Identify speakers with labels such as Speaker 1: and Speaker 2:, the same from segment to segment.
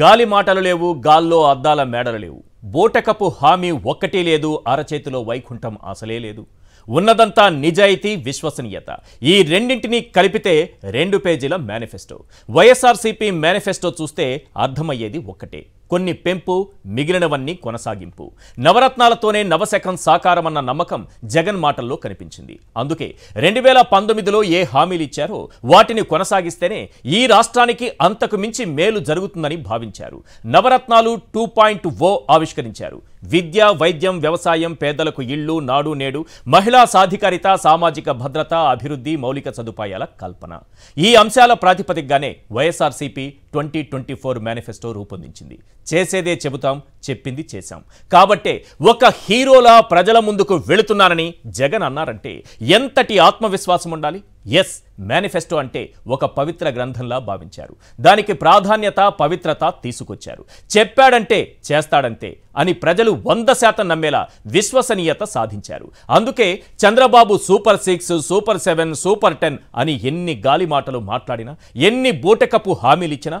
Speaker 1: గాలి మాటలు లేవు గాల్లో అద్దాల మేడలు లేవు బోటకపు హామీ ఒక్కటీ లేదు అరచేతిలో వైకుంఠం అసలే లేదు ఉన్నదంతా నిజాయితీ విశ్వసనీయత ఈ రెండింటినీ కలిపితే రెండు పేజీల మేనిఫెస్టో వైఎస్ఆర్సీపీ మేనిఫెస్టో చూస్తే అర్థమయ్యేది ఒక్కటే కొన్ని పెంపు మిగిలినవన్నీ కొనసాగింపు నవరత్నాలతోనే నవశకం సాకారమన్న నమ్మకం జగన్ మాటల్లో కనిపించింది అందుకే రెండు వేల పంతొమ్మిదిలో ఏ హామీలు ఇచ్చారో వాటిని కొనసాగిస్తేనే ఈ రాష్ట్రానికి అంతకు మించి మేలు జరుగుతుందని భావించారు నవరత్నాలు టూ పాయింట్ ఓ ఆవిష్కరించారు విద్య వైద్యం వ్యవసాయం పేదలకు ఇళ్లు నాడు నేడు మహిళా సాధికారిత సామాజిక భద్రత అభివృద్ధి మౌలిక సదుపాయాల కల్పన ఈ అంశాల ప్రాతిపదికగానే YSRCP twenty twenty four manifesto రూపొందించింది చేసేదే చెబుతాం చెప్పింది చేశాం కాబట్టే ఒక హీరోలా ప్రజల ముందుకు వెళుతున్నానని జగన్ అన్నారంటే ఎంతటి ఆత్మవిశ్వాసం ఉండాలి ఎస్ మేనిఫెస్టో అంటే ఒక పవిత్ర గ్రంథంలా భావించారు దానికి ప్రాధాన్యత పవిత్రత తీసుకొచ్చారు చెప్పాడంటే చేస్తాడంతే అని ప్రజలు వంద శాతం నమ్మేలా విశ్వసనీయత సాధించారు అందుకే Chandrababu super six super seven super ten అని ఎన్ని గాలి మాటలు మాట్లాడినా ఎన్ని బూటకపు హామీలిచ్చినా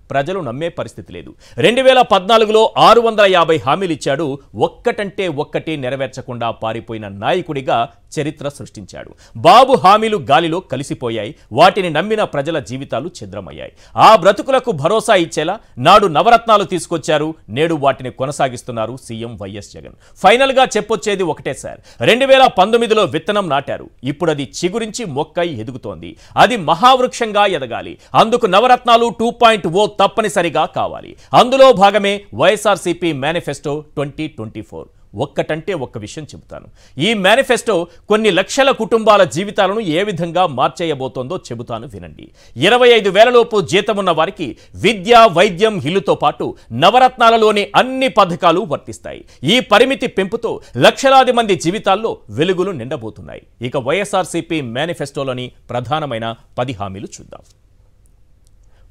Speaker 1: ప్రజలు నమ్మే పరిస్థితి లేదు రెండు వేల పద్నాలుగులో ఆరు వందల యాభై హామీలు ఇచ్చాడు ఒక్కటంటే ఒక్కటి నెరవేర్చకుండా పారిపోయిన నాయకుడిగా చరిత్ర సృష్టించాడు బాబు హామీలు గాలిలో కలిసిపోయాయి వాటిని నమ్మిన ప్రజల జీవితాలు ఛిద్రమయ్యాయి ఆ బ్రతుకులకు భరోసా ఇచ్చేలా నాడు నవరత్నాలు తీసుకొచ్చారు నేడు వాటిని కొనసాగిస్తున్నారు సీఎం వైఎస్ జగన్ ఫైనల్గా చెప్పొచ్చేది ఒకటే సార్ రెండు వేల పంతొమ్మిదిలో విత్తనం నాటారు ఇప్పుడు అది చిగురించి మొక్కై ఎదుగుతోంది అది మహావృక్షంగా ఎదగాలి అందుకు నవరత్నాలు టూ పాయింట్ ఓ తప్పనిసరిగా కావాలి అందులో భాగమే YSRCP manifesto twenty twenty four ఒక్కటంటే ఒక్క విషయం చెబుతాను ఈ మేనిఫెస్టో కొన్ని లక్షల కుటుంబాల జీవితాలను ఏ విధంగా మార్చేయబోతోందో చెబుతాను వినండి ఇరవై ఐదు వేలలోపు జీతమున్న వారికి విద్య వైద్యం హిల్లుతో పాటు నవరత్నాలలోని అన్ని పథకాలు వర్తిస్తాయి ఈ పరిమితి పెంపుతో లక్షలాది మంది జీవితాల్లో వెలుగులు నిండబోతున్నాయి ఇక వైఎస్ఆర్సీపీ మేనిఫెస్టోలోని ప్రధానమైన పది హామీలు చూద్దాం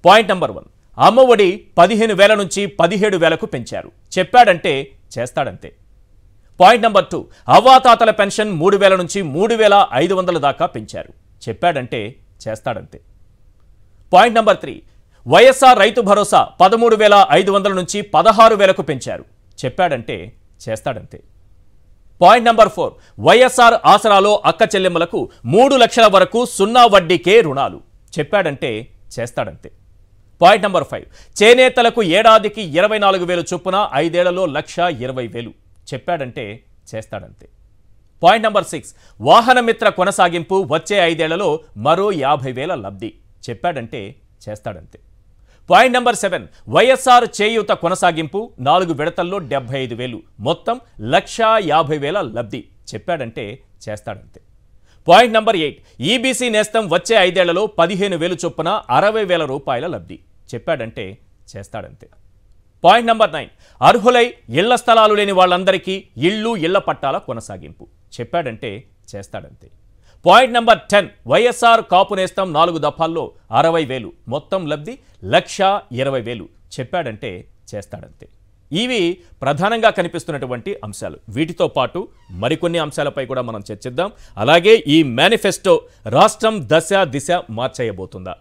Speaker 1: పాయింట్ నంబర్ వన్ అమ్మఒడి పదిహేను వేల నుంచి పదిహేడు వేలకు పెంచారు చెప్పాడంటే చేస్తాడంతే పాయింట్ నెంబర్ టూ అవ్వాతాతల పెన్షన్ మూడు వేల నుంచి మూడు వేల ఐదు వందల దాకా పెంచారు చెప్పాడంటే చేస్తాడంతే point number three YSR Rythu Bharosa పదమూడు వేల ఐదు వందల నుంచి పదహారు వేలకు పెంచారు చెప్పాడంటే చేస్తాడంతే పాయింట్ నెంబర్ ఫోర్ వైఎస్ఆర్ ఆసరాలో అక్క చెల్లెమ్మలకు మూడు లక్షల వరకు సున్నా వడ్డీకే రుణాలు చెప్పాడంటే చేస్తాడంతే పాయింట్ నెంబర్ ఫైవ్ చేనేతలకు ఏడాదికి ఇరవై నాలుగు వేలు చొప్పున ఐదేళ్లలో లక్ష ఇరవై వేలు చెప్పాడంటే చేస్తాడంతే పాయింట్ నెంబర్ సిక్స్ వాహనమిత్ర కొనసాగింపు వచ్చే ఐదేళ్లలో మరో యాభై వేల లబ్ధి చెప్పాడంటే చేస్తాడంతే point number seven YSR Cheyutha కొనసాగింపు నాలుగు విడతల్లో డెబ్బై ఐదు వేలు మొత్తం లక్ష యాభై వేల లబ్ధి చెప్పాడంటే చేస్తాడంతే point number eight EBC Nestham వచ్చే ఐదేళ్లలో పదిహేను వేలు చొప్పున అరవై వేల రూపాయల లబ్ధి చెప్పాడంటే చేస్తాడంతే పాయింట్ నెంబర్ నైన్ అర్హులై ఇళ్ల స్థలాలు లేని వాళ్ళందరికీ ఇళ్ళు ఇళ్ల పట్టాల కొనసాగింపు చెప్పాడంటే చేస్తాడంతే పాయింట్ నెంబర్ టెన్ వైఎస్ఆర్ కాపునేస్తాం నాలుగు దఫాల్లో అరవై వేలు మొత్తం లబ్ధి లక్ష ఇరవై వేలు చెప్పాడంటే చేస్తాడంతే ఇవి ప్రధానంగా కనిపిస్తున్నటువంటి అంశాలు వీటితో పాటు మరికొన్ని అంశాలపై కూడా మనం చర్చిద్దాం అలాగే ఈ మేనిఫెస్టో రాష్ట్రం దశ దిశ మార్చేయబోతుందా